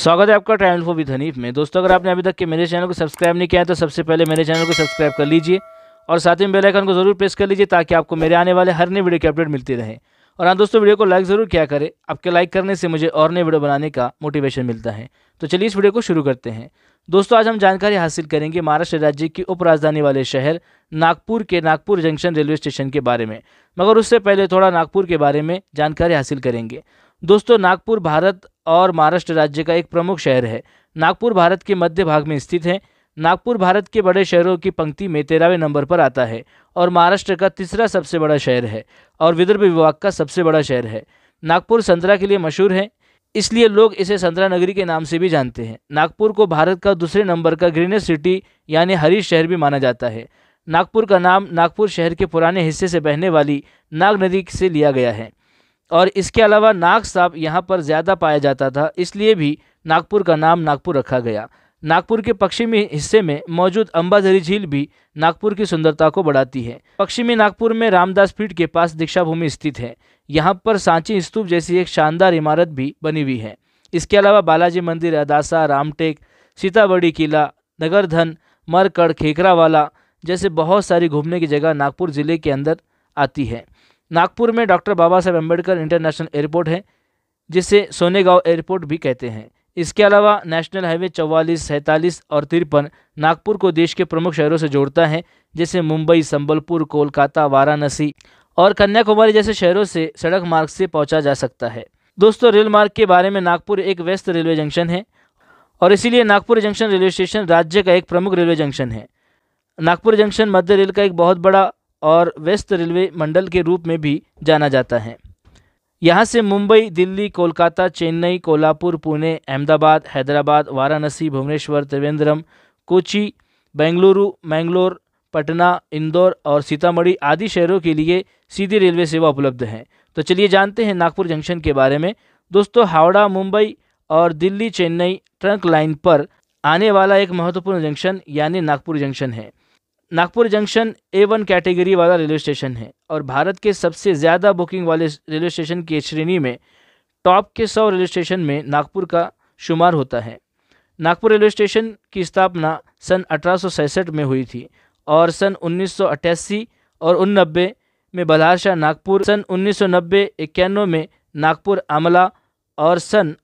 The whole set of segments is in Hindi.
स्वागत है आपका ट्रैवल फॉर विद हनीफ में दोस्तों अगर आपने अभी तक के मेरे चैनल को सब्सक्राइब नहीं किया है तो सबसे पहले मेरे चैनल को सब्सक्राइब कर लीजिए और साथ ही में बेल आइकन को जरूर प्रेस कर लीजिए ताकि आपको मेरे आने वाले हर नए वीडियो के अपडेट मिलती रहे और हाँ दोस्तों वीडियो को लाइक ज़रूर क्या करें आपके लाइक करने से मुझे और नए वीडियो बनाने का मोटिवेशन मिलता है तो चलिए इस वीडियो को शुरू करते हैं दोस्तों आज हम जानकारी हासिल करेंगे महाराष्ट्र राज्य की उपराजधानी वाले शहर नागपुर के नागपुर जंक्शन रेलवे स्टेशन के बारे में मगर उससे पहले थोड़ा नागपुर के बारे में जानकारी हासिल करेंगे दोस्तों नागपुर भारत और महाराष्ट्र राज्य का एक प्रमुख शहर है नागपुर भारत के मध्य भाग में स्थित है नागपुर भारत के बड़े शहरों की पंक्ति में तेरहवें नंबर पर आता है और महाराष्ट्र का तीसरा सबसे बड़ा शहर है और विदर्भ विभाग का सबसे बड़ा शहर है नागपुर संतरा के लिए मशहूर है इसलिए लोग इसे संतरा नगरी के नाम से भी जानते हैं नागपुर को भारत का दूसरे नंबर का ग्रीनेस्ट सिटी यानी हरी शहर भी माना जाता है नागपुर का नाम नागपुर शहर के पुराने हिस्से से बहने वाली नाग नदी से लिया गया है और इसके अलावा नाग सांप यहाँ पर ज़्यादा पाया जाता था इसलिए भी नागपुर का नाम नागपुर रखा गया नागपुर के पश्चिमी हिस्से में मौजूद अम्बाधरी झील भी नागपुर की सुंदरता को बढ़ाती है पश्चिमी नागपुर में रामदास पीठ के पास दीक्षा भूमि स्थित है यहाँ पर सांची स्तूप जैसी एक शानदार इमारत भी बनी हुई है इसके अलावा बालाजी मंदिर अदासा रामटेक सीताबड़ी किला नगरधन मरकड़ खेकरावाला जैसे बहुत सारी घूमने की जगह नागपुर ज़िले के अंदर आती है नागपुर में doctor Baba Saheb Ambedkar international airport है जिसे सोनेगांव एयरपोर्ट भी कहते हैं इसके अलावा नेशनल हाईवे चौवालीस सैंतालीस और तिरपन नागपुर को देश के प्रमुख शहरों से जोड़ता है जैसे मुंबई संबलपुर कोलकाता वाराणसी और कन्याकुमारी जैसे शहरों से सड़क मार्ग से पहुंचा जा सकता है दोस्तों रेल मार्ग के बारे में नागपुर एक व्यस्त रेलवे जंक्शन है और इसीलिए नागपुर जंक्शन रेलवे स्टेशन राज्य का एक प्रमुख रेलवे जंक्शन है नागपुर जंक्शन मध्य रेल का एक बहुत बड़ा और व्यस्त रेलवे मंडल के रूप में भी जाना जाता है यहाँ से मुंबई दिल्ली कोलकाता चेन्नई कोल्हापुर पुणे अहमदाबाद हैदराबाद वाराणसी भुवनेश्वर त्रिवेंद्रम कोची बेंगलुरु मैंगलोर पटना इंदौर और सीतामढ़ी आदि शहरों के लिए सीधी रेलवे सेवा उपलब्ध है तो चलिए जानते हैं नागपुर जंक्शन के बारे में दोस्तों हावड़ा मुंबई और दिल्ली चेन्नई ट्रंक लाइन पर आने वाला एक महत्वपूर्ण जंक्शन यानी नागपुर जंक्शन है Nagpur junction A one category वाला रेलवे स्टेशन है और भारत के सबसे ज़्यादा बुकिंग वाले रेलवे स्टेशन की श्रेणी में टॉप के सौ रेलवे स्टेशन में नागपुर का शुमार होता है नागपुर रेलवे स्टेशन की स्थापना सन अठारह में हुई थी और सन उन्नीस और उननबे में बलहारशाह नागपुर सन उन्नीस इक्यानवे में नागपुर आमला और सन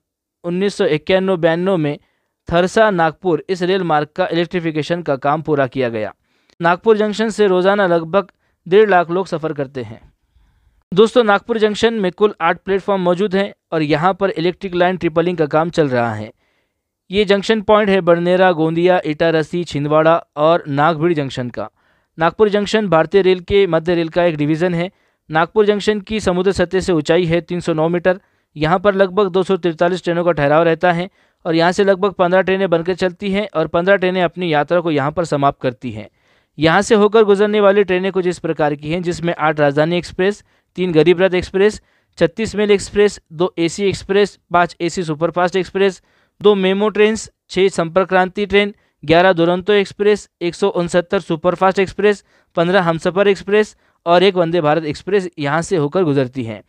उन्नीस सौ में थरसा नागपुर इस रेल मार्ग का इलेक्ट्रिफिकेशन का काम पूरा किया गया नागपुर जंक्शन से रोज़ाना लगभग डेढ़ लाख लोग सफ़र करते हैं दोस्तों नागपुर जंक्शन में कुल आठ प्लेटफॉर्म मौजूद हैं और यहाँ पर इलेक्ट्रिक लाइन ट्रिपलिंग का काम चल रहा है ये जंक्शन पॉइंट है बड़नेरा गोंदिया इटारसी छिंदवाड़ा और नागभीड़ जंक्शन का नागपुर जंक्शन भारतीय रेल के मध्य रेल का एक डिवीज़न है नागपुर जंक्शन की समुद्र सतह से ऊंचाई है 309 मीटर यहाँ पर लगभग 243 ट्रेनों का ठहराव रहता है और यहाँ से लगभग 15 ट्रेनें बनकर चलती हैं और 15 ट्रेनें अपनी यात्रा को यहाँ पर समाप्त करती हैं यहाँ से होकर गुजरने वाली ट्रेनें कुछ इस प्रकार की हैं जिसमें आठ राजधानी एक्सप्रेस तीन गरीब रथ एक्सप्रेस छत्तीस मेल एक्सप्रेस दो एसी एक्सप्रेस पाँच एसी सुपरफास्ट एक्सप्रेस दो मेमो ट्रेन छः संपर्क क्रांति ट्रेन ग्यारह दुरंतो एक्सप्रेस एक सौ सुपरफास्ट एक्सप्रेस पंद्रह हमसफर एक्सप्रेस और एक वंदे भारत एक्सप्रेस यहाँ से होकर गुजरती हैं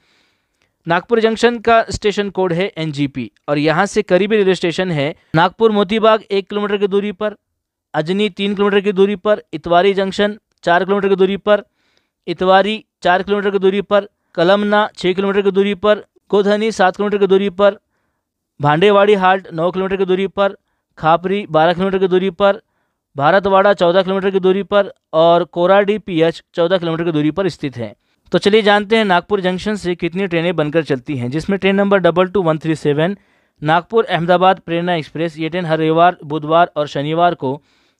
नागपुर जंक्शन का स्टेशन कोड है एनजीपी और यहाँ से करीबी रेलवे स्टेशन है नागपुर मोतीबाग एक किलोमीटर की दूरी पर अजनी तीन किलोमीटर की दूरी पर इतवारी जंक्शन चार किलोमीटर की दूरी पर इतवारी चार किलोमीटर की दूरी पर कलमना छः किलोमीटर की दूरी पर कोधनी सात किलोमीटर की दूरी पर भांडेवाड़ी हाल्ट नौ किलोमीटर की दूरी पर खापरी बारह किलोमीटर की दूरी पर भारतवाड़ा चौदह किलोमीटर की दूरी पर और कोराडी पीएच चौदह किलोमीटर की दूरी पर स्थित है तो चलिए जानते हैं नागपुर जंक्शन से कितनी ट्रेनें बनकर चलती हैं जिसमें train number double two one three seven Nagpur Ahmedabad Prerna express ये ट्रेन हर रविवार बुधवार और शनिवार को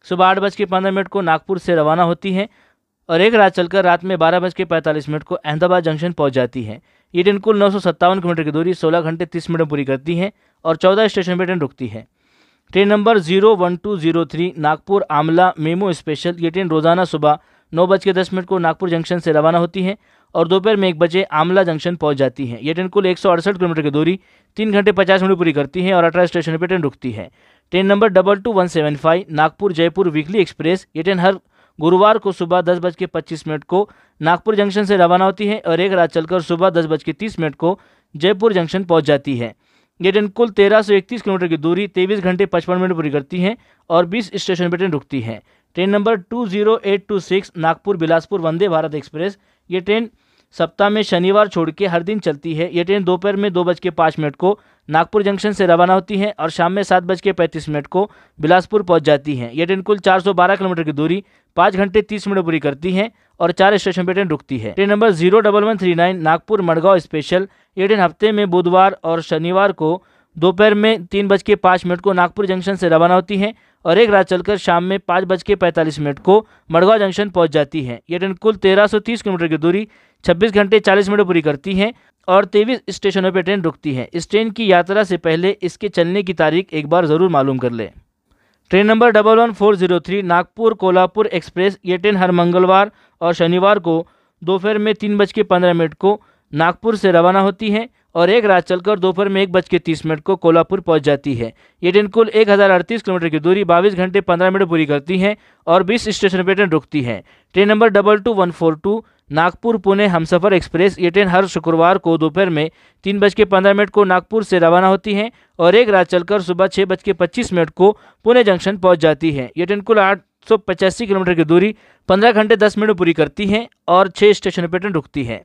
सुबह आठ बज के पंद्रह मिनट को नागपुर से रवाना होती हैं और एक रात चलकर रात में बारह बज के पैंतालीस मिनट को अहमदाबाद जंक्शन पहुंच जाती है ये ट्रेन कुल नौ सौ सत्तावन किलोमीटर की दूरी सोलह घंटे तीस मिनट में पूरी करती है और चौदह स्टेशन पर ट्रेन रुकती है train number zero one two zero three Nagpur Amla MEMU special ये ट्रेन रोजाना सुबह नौ बज के दस मिनट को नागपुर जंक्शन से रवाना होती है और दोपहर में एक बजे आमला जंक्शन पहुंच जाती है यह ट्रेन कुल एक किलोमीटर की दूरी तीन घंटे पचास मिनट पूरी करती है और अठारह स्टेशन पर ट्रेन रुकती है train number double two one seven five Nagpur Jaipur weekly express ये ट्रेन हर गुरुवार को सुबह दस बज के पच्चीस मिनट को नागपुर जंक्शन से रवाना होती है और एक रात चलकर सुबह दस बज के तीस मिनट को जयपुर जंक्शन पहुंच जाती है ये ट्रेन कुल तेरह सौ इकतीस किलोमीटर की दूरी तेईस घंटे पचपन मिनट पूरी करती है और बीस स्टेशन पर ट्रेन रुकती है train number two zero eight two six Nagpur Bilaspur Vande Bharat express ये ट्रेन सप्ताह में शनिवार छोड़ के हर दिन चलती है ये ट्रेन दोपहर में दो बज के पाँच मिनट को नागपुर जंक्शन से रवाना होती है और शाम में सात बज के पैंतीस मिनट को बिलासपुर पहुंच जाती है यह ट्रेन कुल 412 किलोमीटर की दूरी पाँच घंटे तीस मिनट पूरी करती है और चार स्टेशन पर ट्रेन रुकती है train number zero double one three nine Nagpur Madgaon special ये ट्रेन हफ्ते में बुधवार और शनिवार को दोपहर में तीन बज के पाँच मिनट को नागपुर जंक्शन से रवाना होती है और एक रात चलकर शाम में पाँच बज के पैंतालीस मिनट को मड़गांव जंक्शन पहुंच जाती है यह ट्रेन कुल तेरह सौ तीस किलोमीटर की दूरी छब्बीस घंटे चालीस मिनट पूरी करती है और तेईस स्टेशनों पर ट्रेन रुकती है इस ट्रेन की यात्रा से पहले इसके चलने की तारीख एक बार ज़रूर मालूम कर लें train number double one four zero three Nagpur Kolhapur express ये ट्रेन हर मंगलवार और शनिवार को दोपहर में तीन बज के पंद्रह मिनट को नागपुर से रवाना होती है और एक रात चलकर दोपहर में एक बज के तीस मिनट को कोल्हापुर पहुंच जाती है ये ट्रेन कुल एक हज़ार अड़तीस किलोमीटर की दूरी बाईस घंटे पंद्रह मिनट पूरी करती है और बीस स्टेशन पर ट्रेन रुकती है train number double two one four two Nagpur Pune Humsafar express ये ट्रेन हर शुक्रवार को दोपहर में तीन बज के पंद्रह मिनट को नागपुर से रवाना होती है और एक रात चलकर सुबह छः बज के पच्चीस मिनट को पुणे जंक्शन पहुंच जाती है ये ट्रेन कुल आठ सौ पचासी किलोमीटर की दूरी पंद्रह घंटे दस मिनट पूरी करती है और छः स्टेशन पर ट्रेन रुकती है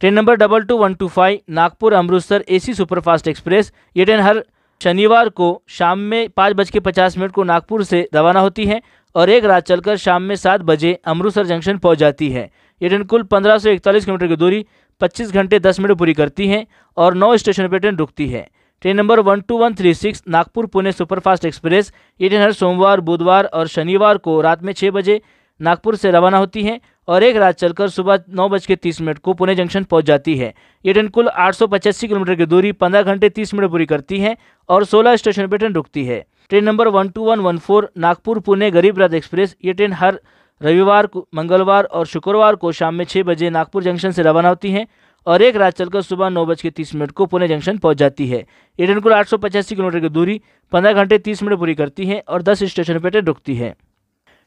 train number double two one two five Nagpur Amritsar AC superfast express ये ट्रेन हर शनिवार को शाम में पाँच बज के पचास मिनट को नागपुर से रवाना होती है और एक रात चलकर शाम में सात बजे अमृतसर जंक्शन पहुंच जाती है ये ट्रेन कुल पंद्रह सौ इकतालीस किलोमीटर की दूरी पच्चीस घंटे दस मिनट पूरी करती है और नौ स्टेशन पर ट्रेन रुकती है train number one two one three six Nagpur Pune superfast express ये ट्रेन हर सोमवार बुधवार और शनिवार को रात में छः बजे नागपुर से रवाना होती है और एक रात चलकर सुबह नौ बज के तीस मिनट को पुणे जंक्शन पहुंच जाती है ये ट्रेन कुल आठ सौ पचासी किलोमीटर की दूरी पंद्रह घंटे तीस मिनट पूरी करती है और सोलह स्टेशन पर ट्रेन रुकती है train number one two one one four Nagpur Pune Garib Rath express ये ट्रेन हर रविवार मंगलवार और शुक्रवार को शाम में छः बजे नागपुर जंक्शन से रवाना होती है और एक रात चलकर सुबह नौ बज के तीस मिनट को पुणे जंक्शन पहुंच जाती है ये ट्रेन कुल आठ सौ पचासी किलोमीटर की दूरी पंद्रह घंटे तीस मिनट पूरी करती है और दस स्टेशन पर ट्रेन रुकती है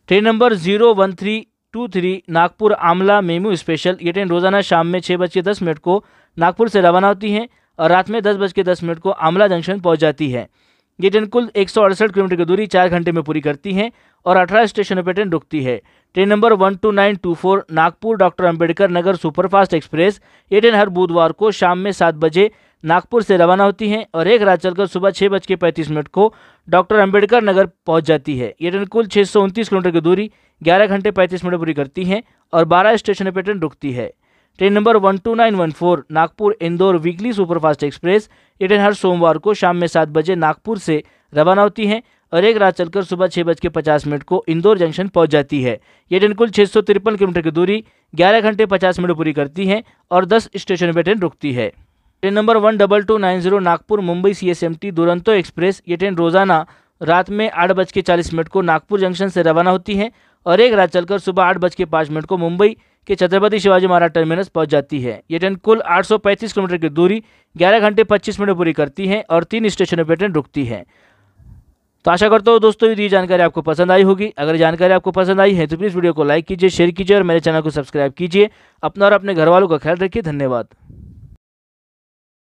train number zero one three two three Nagpur Amla MEMU special ये ट्रेन रोजाना शाम में छः बज के दस मिनट को नागपुर से रवाना होती है और रात में दस बज के दस मिनट को आमला जंक्शन पहुँच जाती है ये ट्रेन कुल एक सौ अड़सठ किलोमीटर की दूरी चार घंटे में पूरी करती है और अठारह स्टेशनों पर ट्रेन रुकती है train number one two nine two four Nagpur doctor Ambedkar Nagar superfast express ये ट्रेन हर बुधवार को शाम में सात बजे नागपुर से रवाना होती है और एक रात चलकर सुबह छः बज के पैंतीस मिनट को डॉक्टर अंबेडकर नगर पहुंच जाती है ये ट्रेन कुल छः किलोमीटर की दूरी ग्यारह घंटे पैंतीस मिनट पूरी करती है और बारह स्टेशनों पर ट्रेन रुकती है train number one two nine one four Nagpur Indore weekly superfast express ये ट्रेन हर सोमवार को शाम में सात बजे नागपुर से रवाना होती है और एक रात चलकर सुबह छः बज के पचास मिनट को इंदौर जंक्शन पहुंच जाती है ये ट्रेन कुल छः सौ तिरपन किलोमीटर की दूरी ग्यारह घंटे पचास मिनट पूरी करती है और दस स्टेशन पर ट्रेन रुकती है train number one double two nine zero Nagpur Mumbai C S M T Duronto express ये ट्रेन रोजाना रात में आठ बज के चालीस मिनट को नागपुर जंक्शन से रवाना होती है और एक रात चलकर सुबह आठ बज के पाँच मिनट को मुंबई के छत्रपति शिवाजी महाराज टर्मिनस पहुंच जाती है ये ट्रेन कुल 835 किलोमीटर की दूरी 11 घंटे 25 मिनट पूरी करती है और तीन स्टेशनों पर ट्रेन रुकती है तो आशा करता हूँ दोस्तों ये जानकारी आपको पसंद आई होगी अगर जानकारी आपको पसंद आई है तो प्लीज़ वीडियो को लाइक कीजिए शेयर कीजिए और मेरे चैनल को सब्सक्राइब कीजिए अपना और अपने घर वालों का ख्याल रखिए धन्यवाद